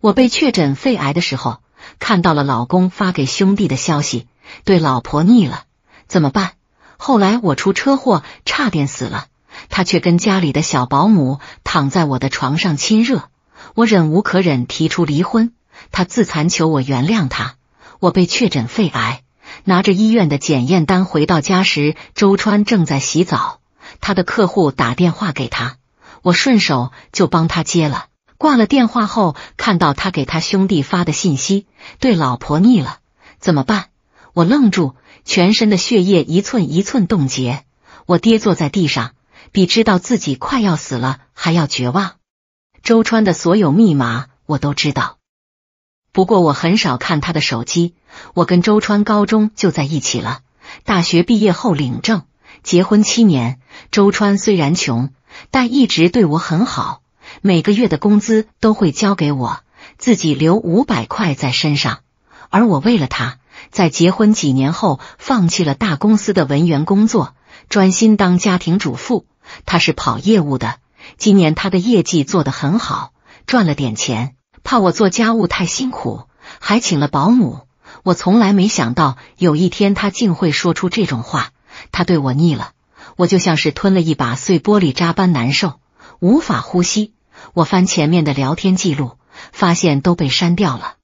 我被确诊肺癌的时候，看到了老公发给兄弟的消息，对老婆腻了，怎么办？后来我出车祸差点死了，他却跟家里的小保姆躺在我的床上亲热，我忍无可忍提出离婚，他自残求我原谅他。我被确诊肺癌，拿着医院的检验单回到家时，周川正在洗澡，他的客户打电话给他，我顺手就帮他接了。挂了电话后，看到他给他兄弟发的信息，对老婆腻了，怎么办？我愣住，全身的血液一寸一寸冻结，我跌坐在地上，比知道自己快要死了还要绝望。周川的所有密码我都知道，不过我很少看他的手机。我跟周川高中就在一起了，大学毕业后领证结婚七年。周川虽然穷，但一直对我很好。每个月的工资都会交给我，自己留五百块在身上。而我为了他，在结婚几年后放弃了大公司的文员工作，专心当家庭主妇。他是跑业务的，今年他的业绩做得很好，赚了点钱。怕我做家务太辛苦，还请了保姆。我从来没想到有一天他竟会说出这种话。他对我腻了，我就像是吞了一把碎玻璃渣般难受，无法呼吸。我翻前面的聊天记录，发现都被删掉了。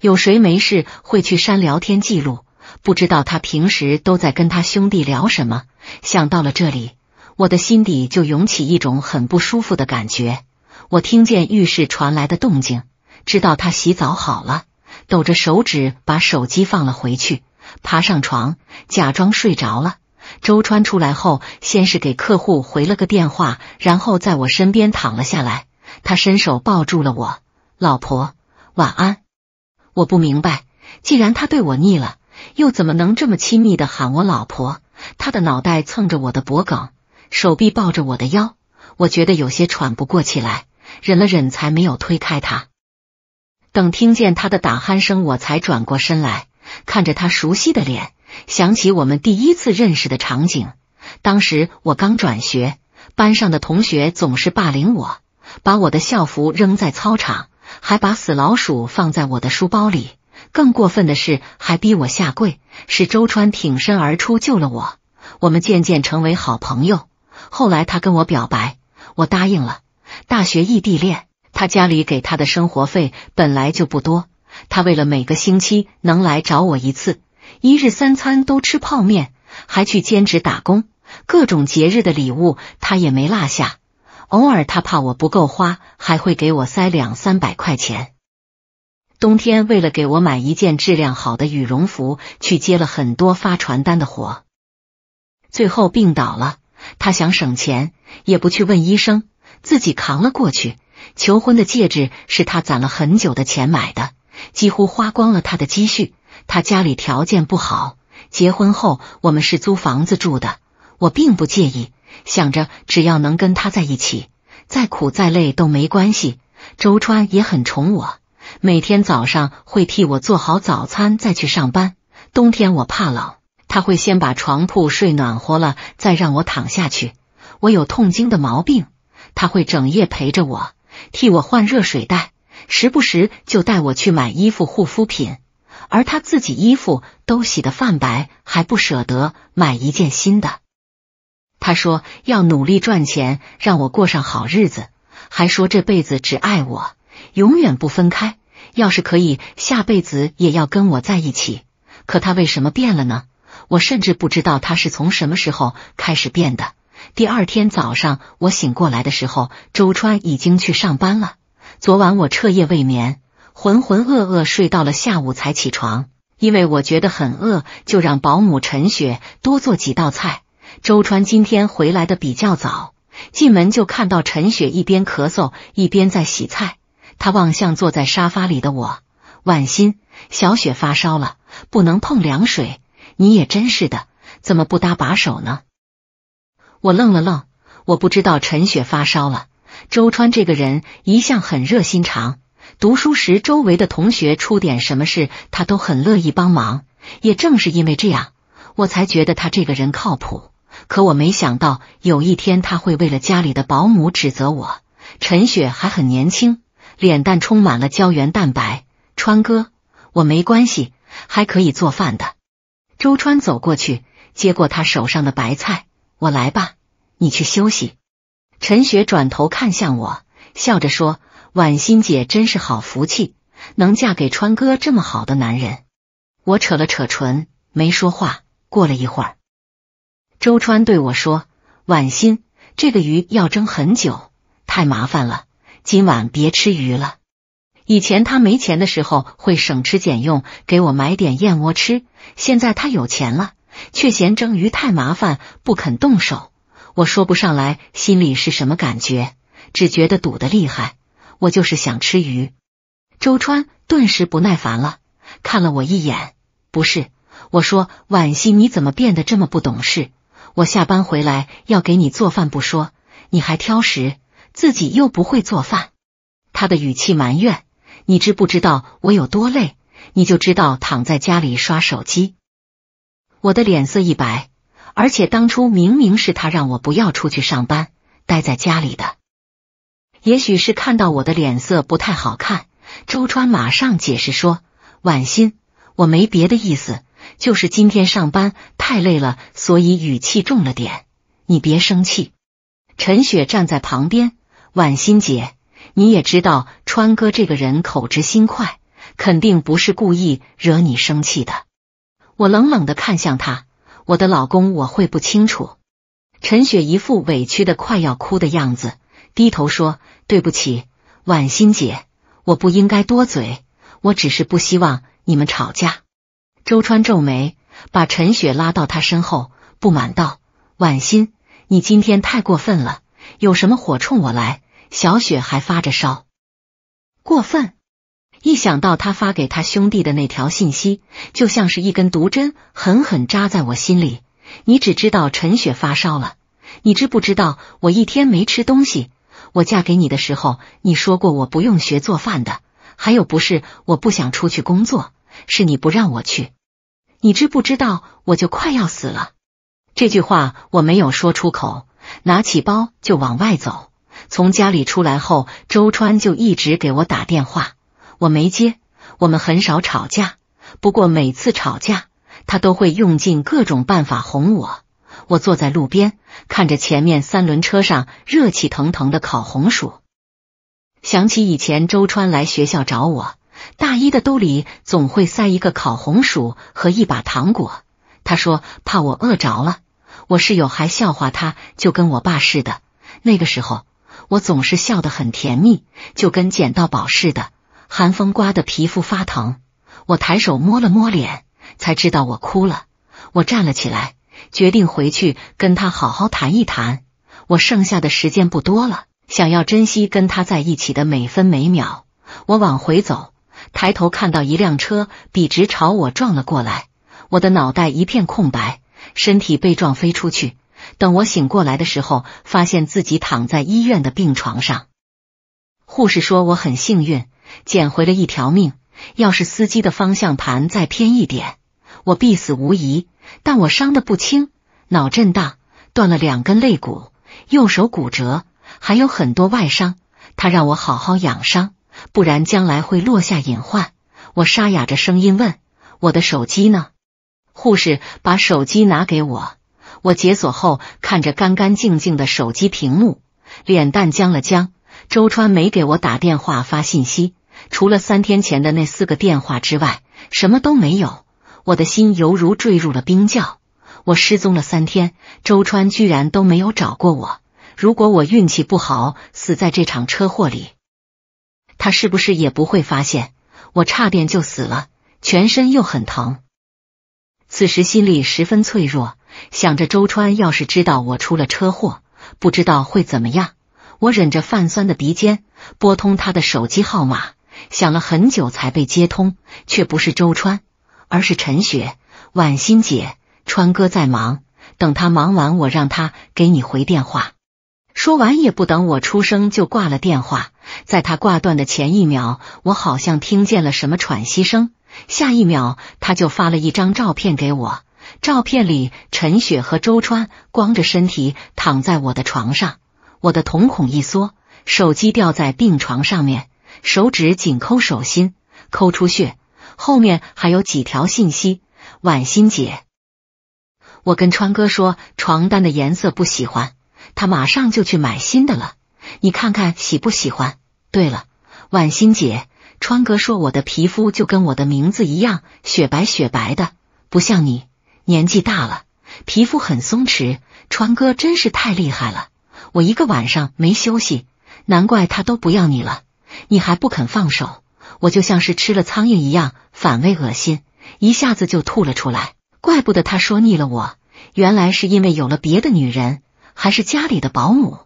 有谁没事会去删聊天记录？不知道他平时都在跟他兄弟聊什么。想到了这里，我的心底就涌起一种很不舒服的感觉。我听见浴室传来的动静，知道他洗澡好了，抖着手指把手机放了回去，爬上床，假装睡着了。周川出来后，先是给客户回了个电话，然后在我身边躺了下来。他伸手抱住了我，老婆，晚安。我不明白，既然他对我腻了，又怎么能这么亲密的喊我老婆？他的脑袋蹭着我的脖梗，手臂抱着我的腰，我觉得有些喘不过气来，忍了忍才没有推开他。等听见他的打鼾声，我才转过身来看着他熟悉的脸。想起我们第一次认识的场景，当时我刚转学，班上的同学总是霸凌我，把我的校服扔在操场，还把死老鼠放在我的书包里。更过分的是，还逼我下跪。是周川挺身而出救了我，我们渐渐成为好朋友。后来他跟我表白，我答应了。大学异地恋，他家里给他的生活费本来就不多，他为了每个星期能来找我一次。一日三餐都吃泡面，还去兼职打工，各种节日的礼物他也没落下。偶尔他怕我不够花，还会给我塞两三百块钱。冬天为了给我买一件质量好的羽绒服，去接了很多发传单的活，最后病倒了。他想省钱，也不去问医生，自己扛了过去。求婚的戒指是他攒了很久的钱买的，几乎花光了他的积蓄。他家里条件不好，结婚后我们是租房子住的，我并不介意，想着只要能跟他在一起，再苦再累都没关系。周川也很宠我，每天早上会替我做好早餐再去上班。冬天我怕冷，他会先把床铺睡暖和了再让我躺下去。我有痛经的毛病，他会整夜陪着我，替我换热水袋，时不时就带我去买衣服、护肤品。而他自己衣服都洗的泛白，还不舍得买一件新的。他说要努力赚钱，让我过上好日子，还说这辈子只爱我，永远不分开。要是可以，下辈子也要跟我在一起。可他为什么变了呢？我甚至不知道他是从什么时候开始变的。第二天早上我醒过来的时候，周川已经去上班了。昨晚我彻夜未眠。浑浑噩噩睡到了下午才起床，因为我觉得很饿，就让保姆陈雪多做几道菜。周川今天回来的比较早，进门就看到陈雪一边咳嗽一边在洗菜。他望向坐在沙发里的我，婉心，小雪发烧了，不能碰凉水。你也真是的，怎么不搭把手呢？我愣了愣，我不知道陈雪发烧了。周川这个人一向很热心肠。读书时，周围的同学出点什么事，他都很乐意帮忙。也正是因为这样，我才觉得他这个人靠谱。可我没想到有一天他会为了家里的保姆指责我。陈雪还很年轻，脸蛋充满了胶原蛋白。川哥，我没关系，还可以做饭的。周川走过去，接过他手上的白菜，我来吧，你去休息。陈雪转头看向我，笑着说。婉心姐真是好福气，能嫁给川哥这么好的男人。我扯了扯唇，没说话。过了一会儿，周川对我说：“婉心，这个鱼要蒸很久，太麻烦了，今晚别吃鱼了。”以前他没钱的时候，会省吃俭用给我买点燕窝吃。现在他有钱了，却嫌蒸鱼太麻烦，不肯动手。我说不上来心里是什么感觉，只觉得堵得厉害。我就是想吃鱼，周川顿时不耐烦了，看了我一眼。不是，我说，婉希，你怎么变得这么不懂事？我下班回来要给你做饭不说，你还挑食，自己又不会做饭。他的语气埋怨，你知不知道我有多累？你就知道躺在家里刷手机。我的脸色一白，而且当初明明是他让我不要出去上班，待在家里的。也许是看到我的脸色不太好看，周川马上解释说：“婉欣，我没别的意思，就是今天上班太累了，所以语气重了点，你别生气。”陈雪站在旁边，婉欣姐，你也知道川哥这个人口直心快，肯定不是故意惹你生气的。我冷冷的看向他，我的老公我会不清楚。陈雪一副委屈的快要哭的样子。低头说：“对不起，婉欣姐，我不应该多嘴。我只是不希望你们吵架。”周川皱眉，把陈雪拉到他身后，不满道：“婉欣，你今天太过分了！有什么火冲我来？小雪还发着烧，过分！一想到他发给他兄弟的那条信息，就像是一根毒针，狠狠扎在我心里。你只知道陈雪发烧了，你知不知道我一天没吃东西？”我嫁给你的时候，你说过我不用学做饭的。还有不是我不想出去工作，是你不让我去。你知不知道我就快要死了？这句话我没有说出口，拿起包就往外走。从家里出来后，周川就一直给我打电话，我没接。我们很少吵架，不过每次吵架，他都会用尽各种办法哄我。我坐在路边。看着前面三轮车上热气腾腾的烤红薯，想起以前周川来学校找我，大一的兜里总会塞一个烤红薯和一把糖果，他说怕我饿着了。我室友还笑话他，就跟我爸似的。那个时候我总是笑得很甜蜜，就跟捡到宝似的。寒风刮得皮肤发疼，我抬手摸了摸脸，才知道我哭了。我站了起来。决定回去跟他好好谈一谈。我剩下的时间不多了，想要珍惜跟他在一起的每分每秒。我往回走，抬头看到一辆车笔直朝我撞了过来，我的脑袋一片空白，身体被撞飞出去。等我醒过来的时候，发现自己躺在医院的病床上。护士说我很幸运，捡回了一条命。要是司机的方向盘再偏一点，我必死无疑。但我伤的不轻，脑震荡，断了两根肋骨，右手骨折，还有很多外伤。他让我好好养伤，不然将来会落下隐患。我沙哑着声音问：“我的手机呢？”护士把手机拿给我，我解锁后看着干干净净的手机屏幕，脸蛋僵了僵。周川没给我打电话发信息，除了三天前的那四个电话之外，什么都没有。我的心犹如坠入了冰窖。我失踪了三天，周川居然都没有找过我。如果我运气不好死在这场车祸里，他是不是也不会发现？我差点就死了，全身又很疼。此时心里十分脆弱，想着周川要是知道我出了车祸，不知道会怎么样。我忍着泛酸的鼻尖，拨通他的手机号码，想了很久才被接通，却不是周川。而是陈雪，婉欣姐，川哥在忙，等他忙完，我让他给你回电话。说完也不等我出声就挂了电话。在他挂断的前一秒，我好像听见了什么喘息声，下一秒他就发了一张照片给我。照片里陈雪和周川光着身体躺在我的床上，我的瞳孔一缩，手机掉在病床上面，手指紧抠手心，抠出血。后面还有几条信息，婉欣姐，我跟川哥说床单的颜色不喜欢，他马上就去买新的了，你看看喜不喜欢？对了，婉欣姐，川哥说我的皮肤就跟我的名字一样雪白雪白的，不像你，年纪大了皮肤很松弛，川哥真是太厉害了，我一个晚上没休息，难怪他都不要你了，你还不肯放手。我就像是吃了苍蝇一样反胃恶心，一下子就吐了出来。怪不得他说腻了我，原来是因为有了别的女人，还是家里的保姆。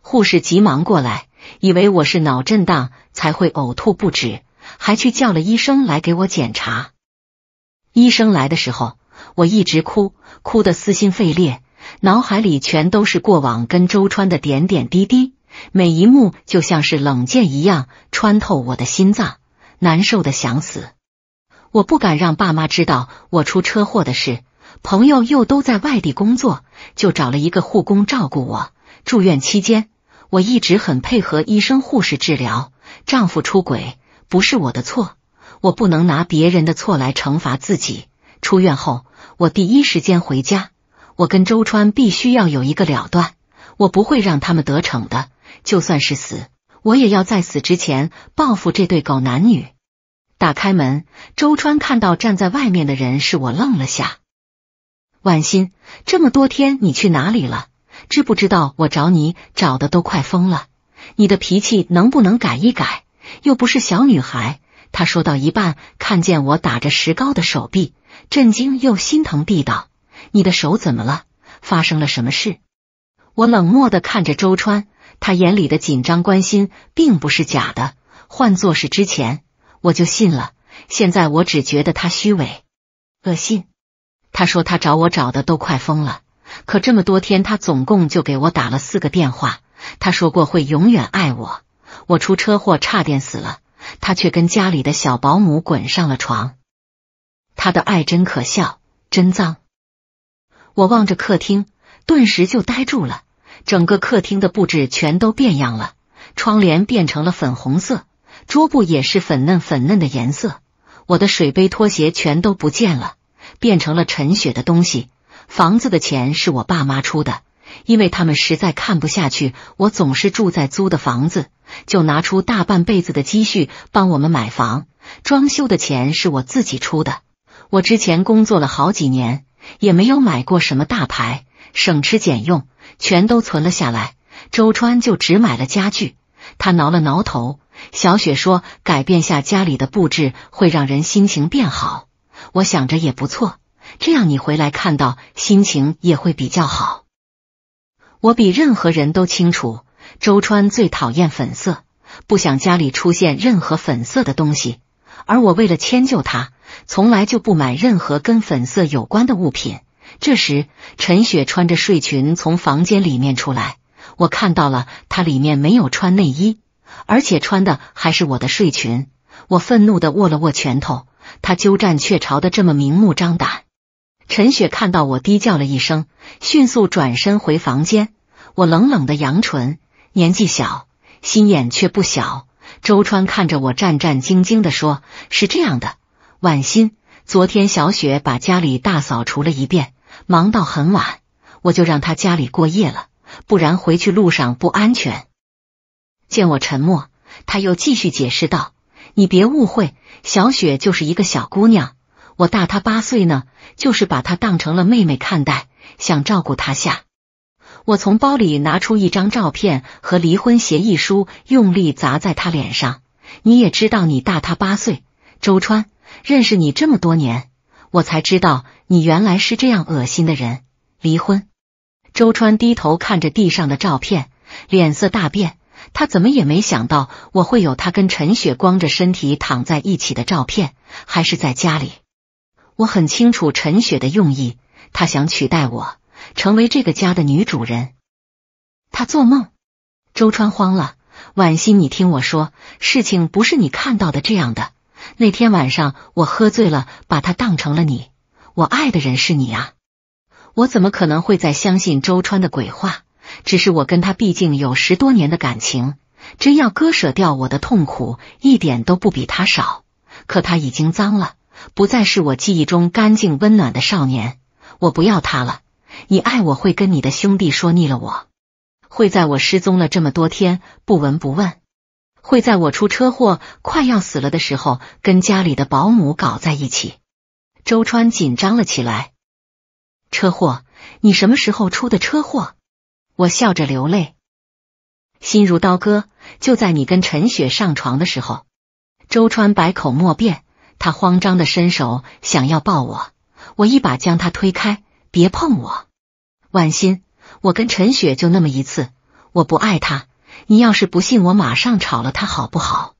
护士急忙过来，以为我是脑震荡才会呕吐不止，还去叫了医生来给我检查。医生来的时候，我一直哭，哭得撕心肺裂，脑海里全都是过往跟周川的点点滴滴，每一幕就像是冷箭一样穿透我的心脏。难受的想死，我不敢让爸妈知道我出车祸的事，朋友又都在外地工作，就找了一个护工照顾我。住院期间，我一直很配合医生护士治疗。丈夫出轨不是我的错，我不能拿别人的错来惩罚自己。出院后，我第一时间回家，我跟周川必须要有一个了断，我不会让他们得逞的，就算是死。我也要在死之前报复这对狗男女。打开门，周川看到站在外面的人是我，愣了下。婉心，这么多天你去哪里了？知不知道我找你找的都快疯了？你的脾气能不能改一改？又不是小女孩。他说到一半，看见我打着石膏的手臂，震惊又心疼地道：“你的手怎么了？发生了什么事？”我冷漠的看着周川。他眼里的紧张、关心并不是假的，换作是之前，我就信了。现在我只觉得他虚伪、恶心。他说他找我找的都快疯了，可这么多天，他总共就给我打了四个电话。他说过会永远爱我，我出车祸差点死了，他却跟家里的小保姆滚上了床。他的爱真可笑，真脏。我望着客厅，顿时就呆住了。整个客厅的布置全都变样了，窗帘变成了粉红色，桌布也是粉嫩粉嫩的颜色。我的水杯、拖鞋全都不见了，变成了陈雪的东西。房子的钱是我爸妈出的，因为他们实在看不下去我总是住在租的房子，就拿出大半辈子的积蓄帮我们买房。装修的钱是我自己出的，我之前工作了好几年，也没有买过什么大牌，省吃俭用。全都存了下来，周川就只买了家具。他挠了挠头，小雪说：“改变下家里的布置会让人心情变好，我想着也不错。这样你回来看到，心情也会比较好。”我比任何人都清楚，周川最讨厌粉色，不想家里出现任何粉色的东西。而我为了迁就他，从来就不买任何跟粉色有关的物品。这时，陈雪穿着睡裙从房间里面出来，我看到了她里面没有穿内衣，而且穿的还是我的睡裙。我愤怒的握了握拳头，她鸠占鹊巢的这么明目张胆。陈雪看到我低叫了一声，迅速转身回房间。我冷冷的扬唇，年纪小，心眼却不小。周川看着我战战兢兢的说：“是这样的，婉心，昨天小雪把家里大扫除了一遍。”忙到很晚，我就让他家里过夜了，不然回去路上不安全。见我沉默，他又继续解释道：“你别误会，小雪就是一个小姑娘，我大她八岁呢，就是把她当成了妹妹看待，想照顾她下。”我从包里拿出一张照片和离婚协议书，用力砸在他脸上。你也知道你大他八岁，周川，认识你这么多年。我才知道你原来是这样恶心的人！离婚。周川低头看着地上的照片，脸色大变。他怎么也没想到我会有他跟陈雪光着身体躺在一起的照片，还是在家里。我很清楚陈雪的用意，她想取代我，成为这个家的女主人。他做梦？周川慌了，婉欣，你听我说，事情不是你看到的这样的。那天晚上我喝醉了，把他当成了你。我爱的人是你啊！我怎么可能会再相信周川的鬼话？只是我跟他毕竟有十多年的感情，真要割舍掉，我的痛苦一点都不比他少。可他已经脏了，不再是我记忆中干净温暖的少年。我不要他了。你爱我会跟你的兄弟说腻了，我会在我失踪了这么多天不闻不问。会在我出车祸快要死了的时候跟家里的保姆搞在一起？周川紧张了起来。车祸？你什么时候出的车祸？我笑着流泪，心如刀割。就在你跟陈雪上床的时候，周川百口莫辩，他慌张的伸手想要抱我，我一把将他推开，别碰我。婉心，我跟陈雪就那么一次，我不爱他。你要是不信，我马上炒了他，好不好？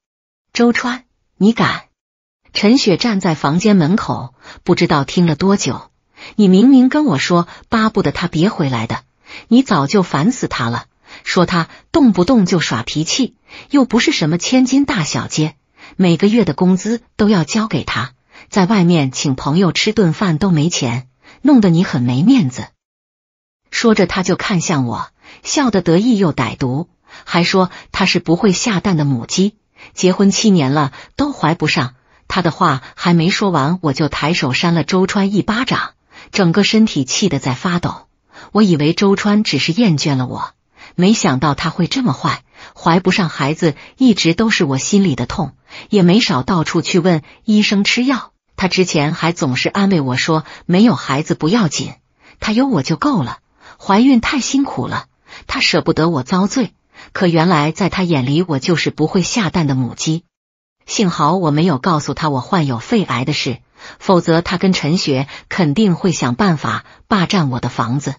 周川，你敢？陈雪站在房间门口，不知道听了多久。你明明跟我说，巴不得他别回来的，你早就烦死他了。说他动不动就耍脾气，又不是什么千金大小姐，每个月的工资都要交给他，在外面请朋友吃顿饭都没钱，弄得你很没面子。说着，他就看向我，笑得得意又歹毒。还说她是不会下蛋的母鸡，结婚七年了都怀不上。他的话还没说完，我就抬手扇了周川一巴掌，整个身体气得在发抖。我以为周川只是厌倦了我，没想到他会这么坏。怀不上孩子一直都是我心里的痛，也没少到处去问医生吃药。他之前还总是安慰我说没有孩子不要紧，他有我就够了。怀孕太辛苦了，他舍不得我遭罪。可原来在他眼里，我就是不会下蛋的母鸡。幸好我没有告诉他我患有肺癌的事，否则他跟陈雪肯定会想办法霸占我的房子。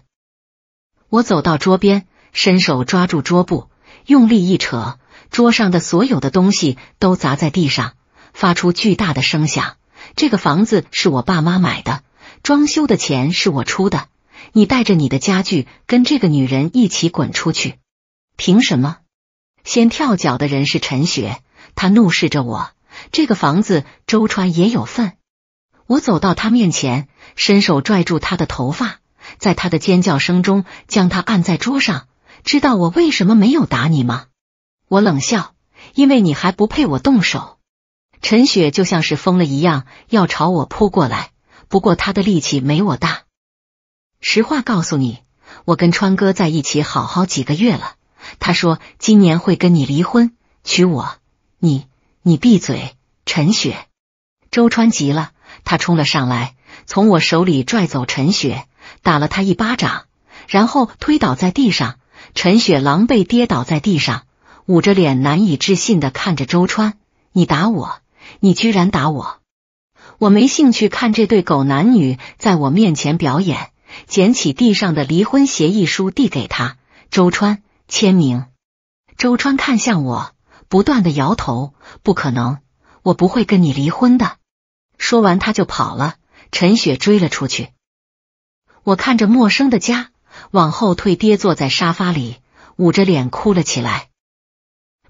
我走到桌边，伸手抓住桌布，用力一扯，桌上的所有的东西都砸在地上，发出巨大的声响。这个房子是我爸妈买的，装修的钱是我出的。你带着你的家具，跟这个女人一起滚出去！凭什么？先跳脚的人是陈雪，他怒视着我。这个房子周川也有份。我走到他面前，伸手拽住他的头发，在他的尖叫声中将他按在桌上。知道我为什么没有打你吗？我冷笑，因为你还不配我动手。陈雪就像是疯了一样要朝我扑过来，不过他的力气没我大。实话告诉你，我跟川哥在一起好好几个月了。他说：“今年会跟你离婚，娶我。”你你闭嘴！陈雪，周川急了，他冲了上来，从我手里拽走陈雪，打了他一巴掌，然后推倒在地上。陈雪狼狈跌倒在地上，捂着脸，难以置信的看着周川：“你打我！你居然打我！我没兴趣看这对狗男女在我面前表演。”捡起地上的离婚协议书，递给他周川。签名，周川看向我，不断的摇头，不可能，我不会跟你离婚的。说完，他就跑了，陈雪追了出去。我看着陌生的家，往后退，跌坐在沙发里，捂着脸哭了起来。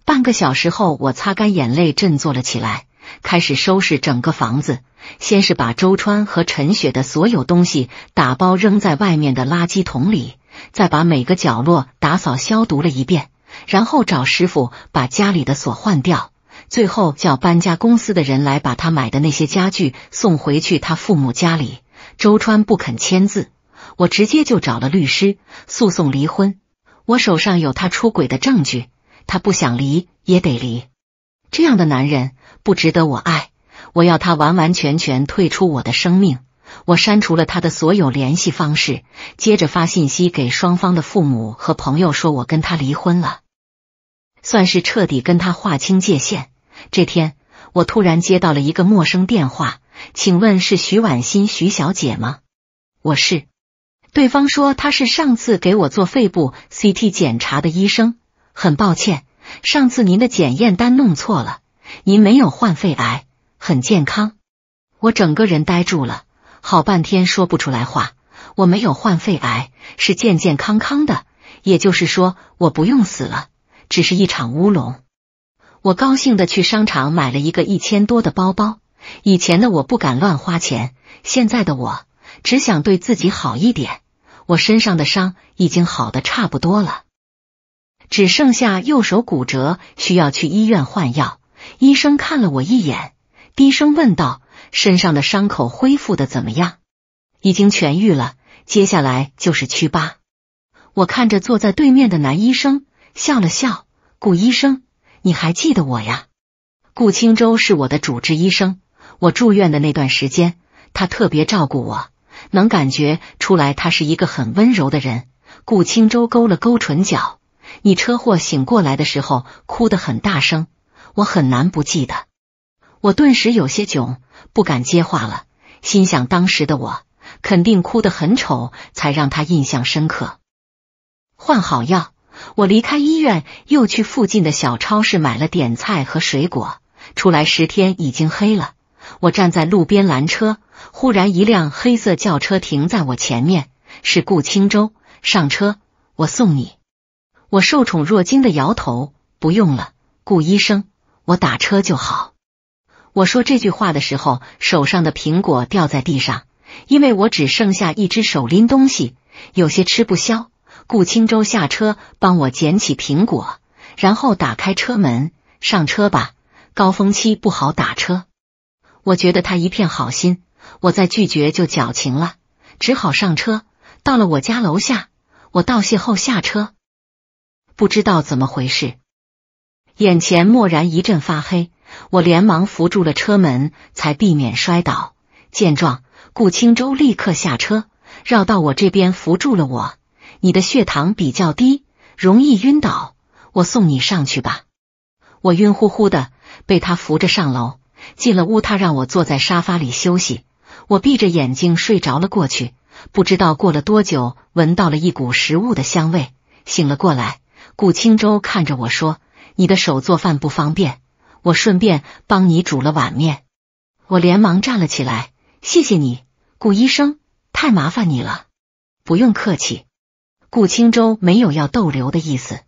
半个小时后，我擦干眼泪，振作了起来，开始收拾整个房子。先是把周川和陈雪的所有东西打包扔在外面的垃圾桶里。再把每个角落打扫消毒了一遍，然后找师傅把家里的锁换掉，最后叫搬家公司的人来把他买的那些家具送回去他父母家里。周川不肯签字，我直接就找了律师诉讼离婚。我手上有他出轨的证据，他不想离也得离。这样的男人不值得我爱，我要他完完全全退出我的生命。我删除了他的所有联系方式，接着发信息给双方的父母和朋友，说我跟他离婚了，算是彻底跟他划清界限。这天，我突然接到了一个陌生电话，请问是徐婉欣徐小姐吗？我是。对方说他是上次给我做肺部 CT 检查的医生，很抱歉，上次您的检验单弄错了，您没有患肺癌，很健康。我整个人呆住了。好半天说不出来话，我没有患肺癌，是健健康康的，也就是说我不用死了，只是一场乌龙。我高兴的去商场买了一个一千多的包包，以前的我不敢乱花钱，现在的我只想对自己好一点。我身上的伤已经好的差不多了，只剩下右手骨折需要去医院换药。医生看了我一眼，低声问道。身上的伤口恢复的怎么样？已经痊愈了，接下来就是祛疤。我看着坐在对面的男医生笑了笑，顾医生，你还记得我呀？顾青舟是我的主治医生，我住院的那段时间，他特别照顾我，能感觉出来他是一个很温柔的人。顾青舟勾了勾唇角，你车祸醒过来的时候哭得很大声，我很难不记得。我顿时有些囧。不敢接话了，心想当时的我肯定哭得很丑，才让他印象深刻。换好药，我离开医院，又去附近的小超市买了点菜和水果。出来十天已经黑了，我站在路边拦车，忽然一辆黑色轿车停在我前面，是顾青舟。上车，我送你。我受宠若惊的摇头，不用了，顾医生，我打车就好。我说这句话的时候，手上的苹果掉在地上，因为我只剩下一只手拎东西，有些吃不消。顾青舟下车帮我捡起苹果，然后打开车门，上车吧。高峰期不好打车，我觉得他一片好心，我再拒绝就矫情了，只好上车。到了我家楼下，我道谢后下车，不知道怎么回事，眼前蓦然一阵发黑。我连忙扶住了车门，才避免摔倒。见状，顾青舟立刻下车，绕到我这边扶住了我。你的血糖比较低，容易晕倒，我送你上去吧。我晕乎乎的，被他扶着上楼，进了屋，他让我坐在沙发里休息。我闭着眼睛睡着了过去，不知道过了多久，闻到了一股食物的香味，醒了过来。顾青舟看着我说：“你的手做饭不方便。”我顺便帮你煮了碗面，我连忙站了起来，谢谢你，顾医生，太麻烦你了。不用客气。顾青舟没有要逗留的意思，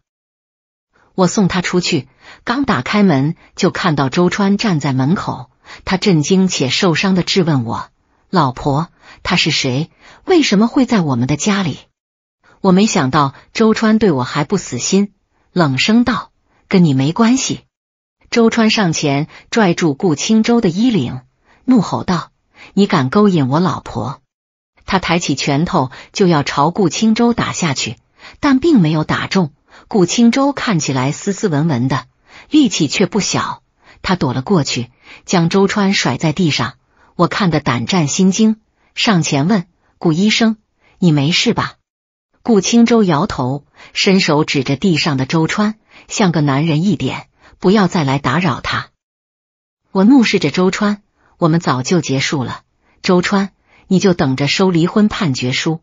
我送他出去，刚打开门就看到周川站在门口，他震惊且受伤的质问我：“老婆，他是谁？为什么会在我们的家里？”我没想到周川对我还不死心，冷声道：“跟你没关系。”周川上前拽住顾青州的衣领，怒吼道：“你敢勾引我老婆！”他抬起拳头就要朝顾青州打下去，但并没有打中。顾青州看起来斯斯文文的，力气却不小，他躲了过去，将周川甩在地上。我看得胆战心惊，上前问顾医生：“你没事吧？”顾青州摇头，伸手指着地上的周川，像个男人一点。不要再来打扰他！我怒视着周川，我们早就结束了。周川，你就等着收离婚判决书。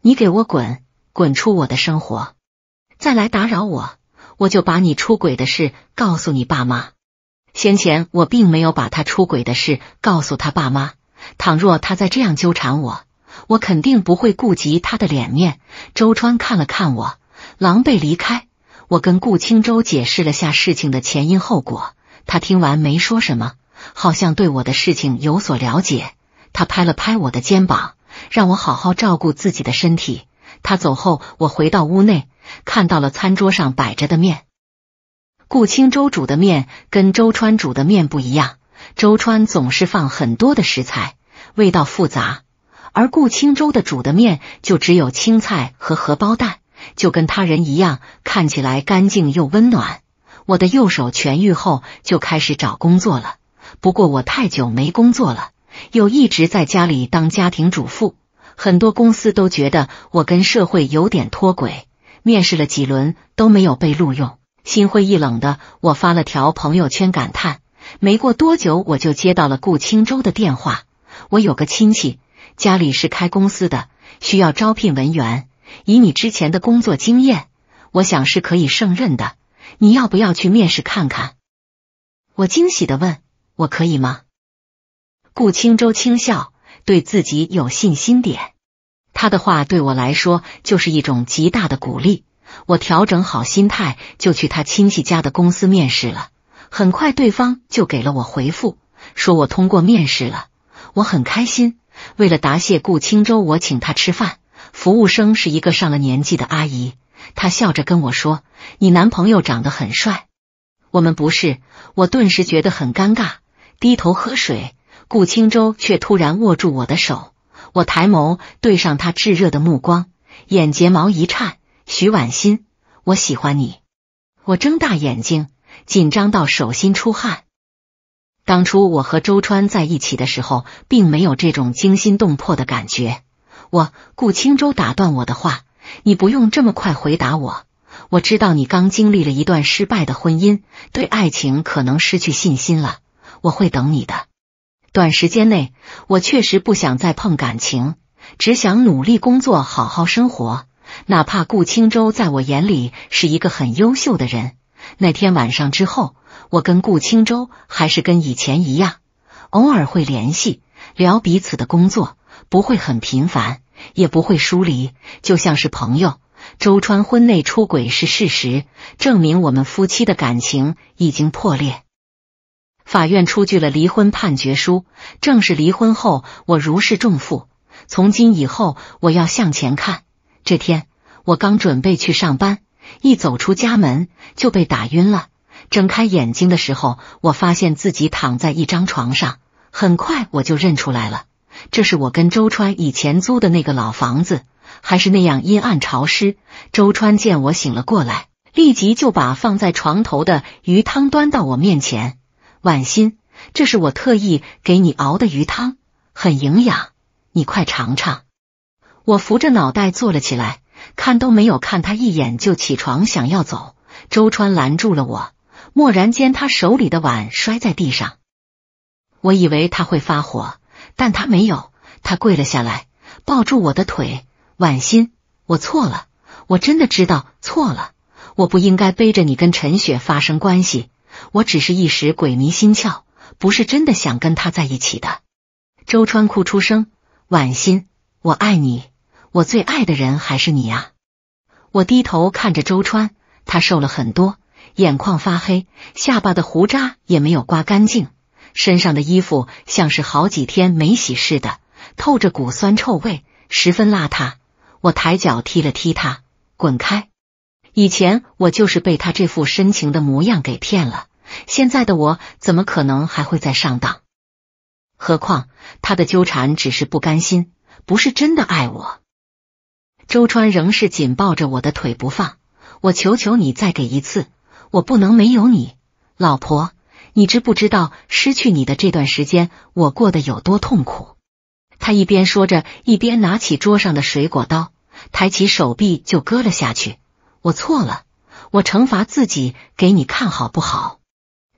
你给我滚，滚出我的生活！再来打扰我，我就把你出轨的事告诉你爸妈。先前我并没有把他出轨的事告诉他爸妈。倘若他再这样纠缠我，我肯定不会顾及他的脸面。周川看了看我，狼狈离开。我跟顾青州解释了下事情的前因后果，他听完没说什么，好像对我的事情有所了解。他拍了拍我的肩膀，让我好好照顾自己的身体。他走后，我回到屋内，看到了餐桌上摆着的面。顾青州煮的面跟周川煮的面不一样，周川总是放很多的食材，味道复杂，而顾青州的煮的面就只有青菜和荷包蛋。就跟他人一样，看起来干净又温暖。我的右手痊愈后，就开始找工作了。不过我太久没工作了，又一直在家里当家庭主妇，很多公司都觉得我跟社会有点脱轨，面试了几轮都没有被录用。心灰意冷的我发了条朋友圈感叹。没过多久，我就接到了顾青州的电话。我有个亲戚，家里是开公司的，需要招聘文员。以你之前的工作经验，我想是可以胜任的。你要不要去面试看看？我惊喜的问：“我可以吗？”顾青舟轻笑，对自己有信心点。他的话对我来说就是一种极大的鼓励。我调整好心态，就去他亲戚家的公司面试了。很快，对方就给了我回复，说我通过面试了。我很开心。为了答谢顾青舟，我请他吃饭。服务生是一个上了年纪的阿姨，她笑着跟我说：“你男朋友长得很帅。”我们不是，我顿时觉得很尴尬，低头喝水。顾青舟却突然握住我的手，我抬眸对上他炙热的目光，眼睫毛一颤。徐婉欣，我喜欢你。我睁大眼睛，紧张到手心出汗。当初我和周川在一起的时候，并没有这种惊心动魄的感觉。我顾青舟打断我的话，你不用这么快回答我。我知道你刚经历了一段失败的婚姻，对爱情可能失去信心了。我会等你的。短时间内，我确实不想再碰感情，只想努力工作，好好生活。哪怕顾青舟在我眼里是一个很优秀的人，那天晚上之后，我跟顾青舟还是跟以前一样，偶尔会联系，聊彼此的工作。不会很频繁，也不会疏离，就像是朋友。周川婚内出轨是事实，证明我们夫妻的感情已经破裂。法院出具了离婚判决书，正式离婚后，我如释重负。从今以后，我要向前看。这天，我刚准备去上班，一走出家门就被打晕了。睁开眼睛的时候，我发现自己躺在一张床上。很快，我就认出来了。这是我跟周川以前租的那个老房子，还是那样阴暗潮湿。周川见我醒了过来，立即就把放在床头的鱼汤端到我面前。婉心，这是我特意给你熬的鱼汤，很营养，你快尝尝。我扶着脑袋坐了起来，看都没有看他一眼就起床想要走，周川拦住了我。蓦然间，他手里的碗摔在地上，我以为他会发火。但他没有，他跪了下来，抱住我的腿。婉心，我错了，我真的知道错了，我不应该背着你跟陈雪发生关系，我只是一时鬼迷心窍，不是真的想跟他在一起的。周川哭出声，婉心，我爱你，我最爱的人还是你啊！我低头看着周川，他瘦了很多，眼眶发黑，下巴的胡渣也没有刮干净。身上的衣服像是好几天没洗似的，透着股酸臭味，十分邋遢。我抬脚踢了踢他，滚开！以前我就是被他这副深情的模样给骗了，现在的我怎么可能还会再上当？何况他的纠缠只是不甘心，不是真的爱我。周川仍是紧抱着我的腿不放，我求求你再给一次，我不能没有你，老婆。你知不知道失去你的这段时间我过得有多痛苦？他一边说着，一边拿起桌上的水果刀，抬起手臂就割了下去。我错了，我惩罚自己给你看好不好？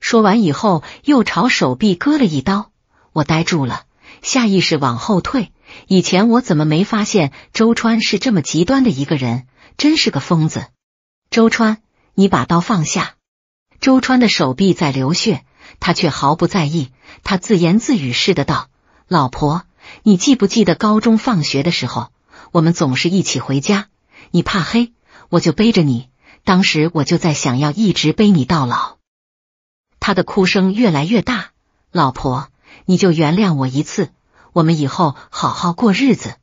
说完以后，又朝手臂割了一刀。我呆住了，下意识往后退。以前我怎么没发现周川是这么极端的一个人？真是个疯子！周川，你把刀放下。周川的手臂在流血，他却毫不在意。他自言自语似的道：“老婆，你记不记得高中放学的时候，我们总是一起回家？你怕黑，我就背着你。当时我就在想要一直背你到老。”他的哭声越来越大，“老婆，你就原谅我一次，我们以后好好过日子。”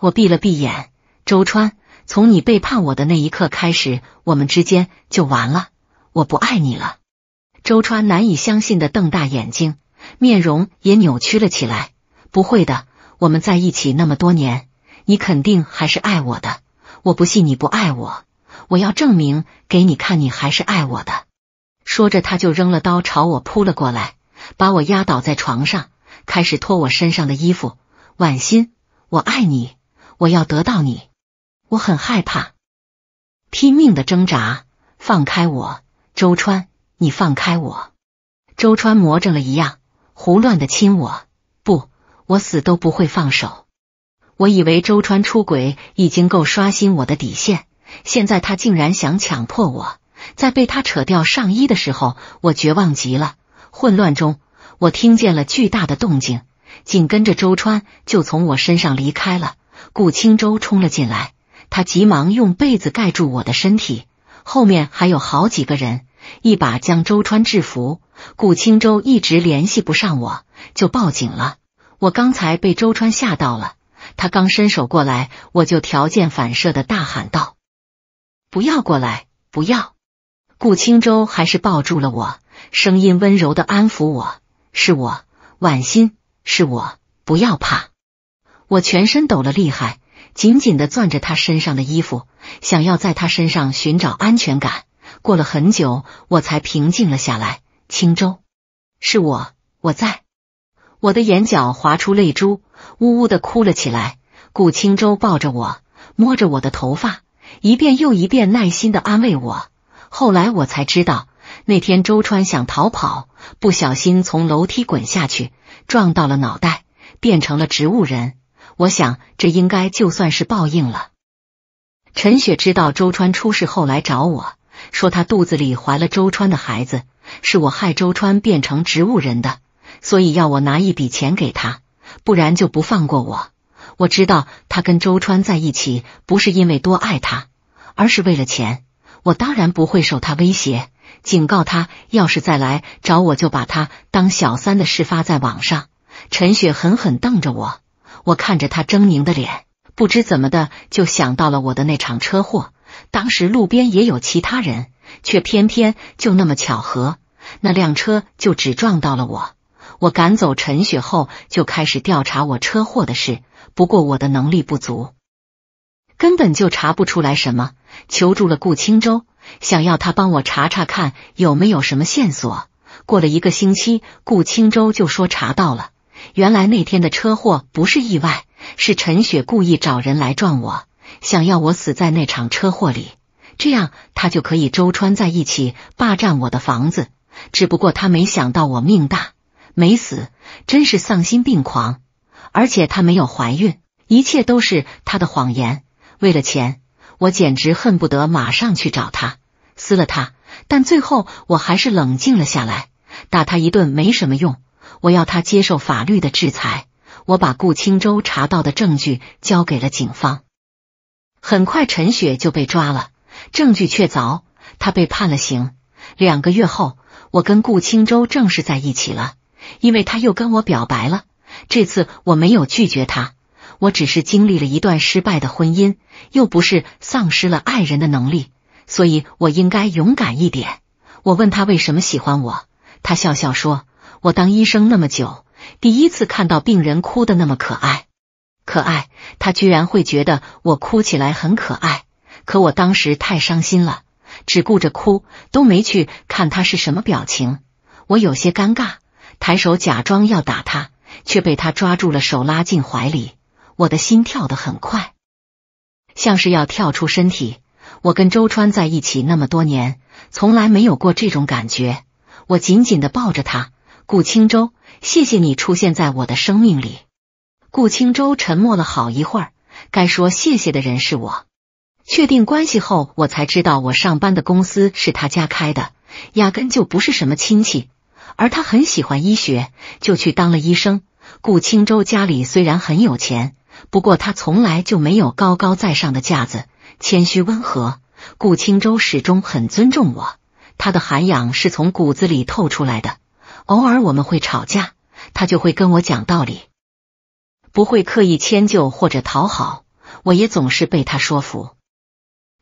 我闭了闭眼，周川，从你背叛我的那一刻开始，我们之间就完了。我不爱你了，周川难以相信的瞪大眼睛，面容也扭曲了起来。不会的，我们在一起那么多年，你肯定还是爱我的。我不信你不爱我，我要证明给你看，你还是爱我的。说着，他就扔了刀朝我扑了过来，把我压倒在床上，开始脱我身上的衣服。婉心，我爱你，我要得到你。我很害怕，拼命的挣扎，放开我。周川，你放开我！周川魔怔了一样，胡乱的亲我。不，我死都不会放手。我以为周川出轨已经够刷新我的底线，现在他竟然想强迫我。在被他扯掉上衣的时候，我绝望极了。混乱中，我听见了巨大的动静，紧跟着周川就从我身上离开了。顾青舟冲了进来，他急忙用被子盖住我的身体。后面还有好几个人，一把将周川制服。顾青舟一直联系不上我，就报警了。我刚才被周川吓到了，他刚伸手过来，我就条件反射的大喊道：“不要过来，不要！”顾青舟还是抱住了我，声音温柔的安抚我：“是我，婉心，是我，不要怕。”我全身抖了厉害。紧紧的攥着他身上的衣服，想要在他身上寻找安全感。过了很久，我才平静了下来。青舟，是我，我在。我的眼角划出泪珠，呜呜的哭了起来。顾青舟抱着我，摸着我的头发，一遍又一遍耐心的安慰我。后来我才知道，那天周川想逃跑，不小心从楼梯滚下去，撞到了脑袋，变成了植物人。我想，这应该就算是报应了。陈雪知道周川出事后来找我说，她肚子里怀了周川的孩子，是我害周川变成植物人的，所以要我拿一笔钱给她，不然就不放过我。我知道她跟周川在一起不是因为多爱他，而是为了钱。我当然不会受他威胁，警告他，要是再来找我就把他当小三的事发在网上。陈雪狠狠瞪着我。我看着他狰狞的脸，不知怎么的就想到了我的那场车祸。当时路边也有其他人，却偏偏就那么巧合，那辆车就只撞到了我。我赶走陈雪后，就开始调查我车祸的事。不过我的能力不足，根本就查不出来什么。求助了顾青州，想要他帮我查查看有没有什么线索。过了一个星期，顾青州就说查到了。原来那天的车祸不是意外，是陈雪故意找人来撞我，想要我死在那场车祸里，这样她就可以周川在一起霸占我的房子。只不过她没想到我命大，没死，真是丧心病狂。而且她没有怀孕，一切都是她的谎言。为了钱，我简直恨不得马上去找她，撕了她。但最后我还是冷静了下来，打她一顿没什么用。我要他接受法律的制裁。我把顾青州查到的证据交给了警方，很快陈雪就被抓了，证据确凿，他被判了刑。两个月后，我跟顾青州正式在一起了，因为他又跟我表白了。这次我没有拒绝他，我只是经历了一段失败的婚姻，又不是丧失了爱人的能力，所以我应该勇敢一点。我问他为什么喜欢我，他笑笑说。我当医生那么久，第一次看到病人哭的那么可爱。可爱，他居然会觉得我哭起来很可爱。可我当时太伤心了，只顾着哭，都没去看他是什么表情。我有些尴尬，抬手假装要打他，却被他抓住了手，拉进怀里。我的心跳得很快，像是要跳出身体。我跟周川在一起那么多年，从来没有过这种感觉。我紧紧的抱着他。顾青舟，谢谢你出现在我的生命里。顾青舟沉默了好一会儿，该说谢谢的人是我。确定关系后，我才知道我上班的公司是他家开的，压根就不是什么亲戚。而他很喜欢医学，就去当了医生。顾青舟家里虽然很有钱，不过他从来就没有高高在上的架子，谦虚温和。顾青舟始终很尊重我，他的涵养是从骨子里透出来的。偶尔我们会吵架，他就会跟我讲道理，不会刻意迁就或者讨好，我也总是被他说服。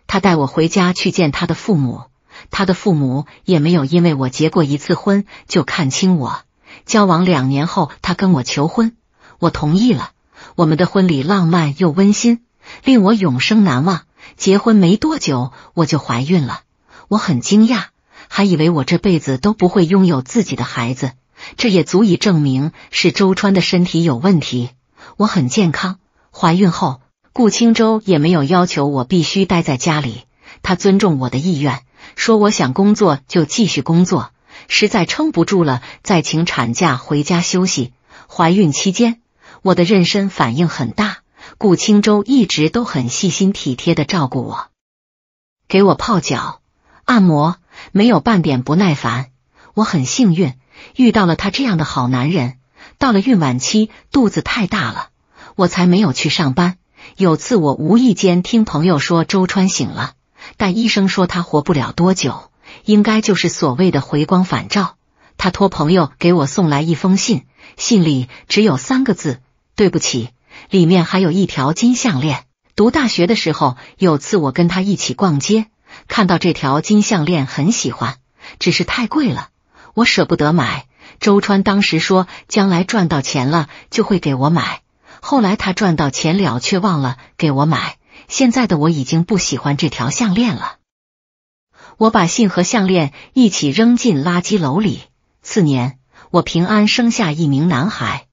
他带我回家去见他的父母，他的父母也没有因为我结过一次婚就看轻我。交往两年后，他跟我求婚，我同意了。我们的婚礼浪漫又温馨，令我永生难忘。结婚没多久，我就怀孕了，我很惊讶。还以为我这辈子都不会拥有自己的孩子，这也足以证明是周川的身体有问题。我很健康，怀孕后，顾清舟也没有要求我必须待在家里，他尊重我的意愿，说我想工作就继续工作，实在撑不住了再请产假回家休息。怀孕期间，我的妊娠反应很大，顾清舟一直都很细心体贴的照顾我，给我泡脚、按摩。没有半点不耐烦，我很幸运遇到了他这样的好男人。到了孕晚期，肚子太大了，我才没有去上班。有次我无意间听朋友说周川醒了，但医生说他活不了多久，应该就是所谓的回光返照。他托朋友给我送来一封信，信里只有三个字：“对不起。”里面还有一条金项链。读大学的时候，有次我跟他一起逛街。看到这条金项链很喜欢，只是太贵了，我舍不得买。周川当时说将来赚到钱了就会给我买，后来他赚到钱了却忘了给我买。现在的我已经不喜欢这条项链了，我把信和项链一起扔进垃圾篓里。次年，我平安生下一名男孩。